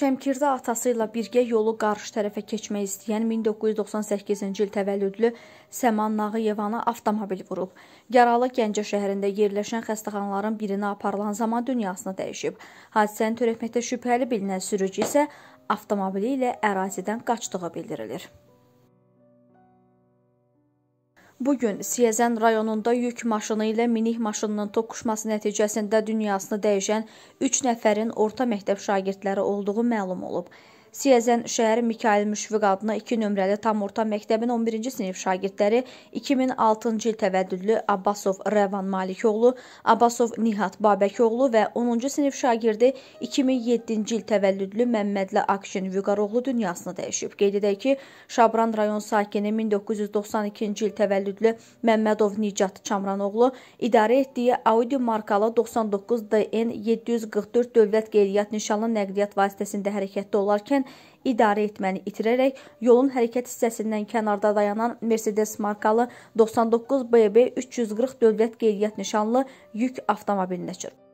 Şəmkirdə atası ilə birgə yolu qarşı tərəfə keçmək istəyən 1998-ci il təvəllüdlü Səman Nağıyevanı avtomobil vurub. Yaralı Gəncə şəhərində yerləşən xəstəxanaların birinə aparılan zaman dünyasını dəyişib. Hadisəni törətməkdə şübhəli bilinən sürücü isə avtomobili ilə ərazidən qaçdığı bildirilir. Bu gün Siyəzən rayonunda yük maşını ilə minik maşınının toqquşması nəticəsində dünyasını dəyişən 3 nəfərin orta məktəb şagirdləri olduğu məlum olub. Siyəzən şəhər Mikail Müşviq adına 2 nömrəli tam orta məktəbin 11-ci sinif şagirdləri 2006-cı il təvəllüdlü Abbasov Rəvan Malikoğlu, Abbasov Nihat Babəkoğlu və 10-cu sinif şagirdi 2007-ci il təvəllüdlü Məmmədli Akşin Vüqaroğlu dünyasını dəyişib. Qeyd edək ki, Şabran rayon sakini 1992-ci il təvəllüdlü Məmmədov Nicat Çamranoğlu idarə etdiyi Audi markalı 99 DN 744 dövlət qeyriyyat nişanlı nəqliyyat vasitəsində hərəkətdə olarkən təxminən idarə etməni itirərək yolun hərəkət hissəsindən kənarda dayanan Mercedes markalı 99 BB 340 dövlət qeydiyyat nişanlı yük avtomobilinə çırpıb.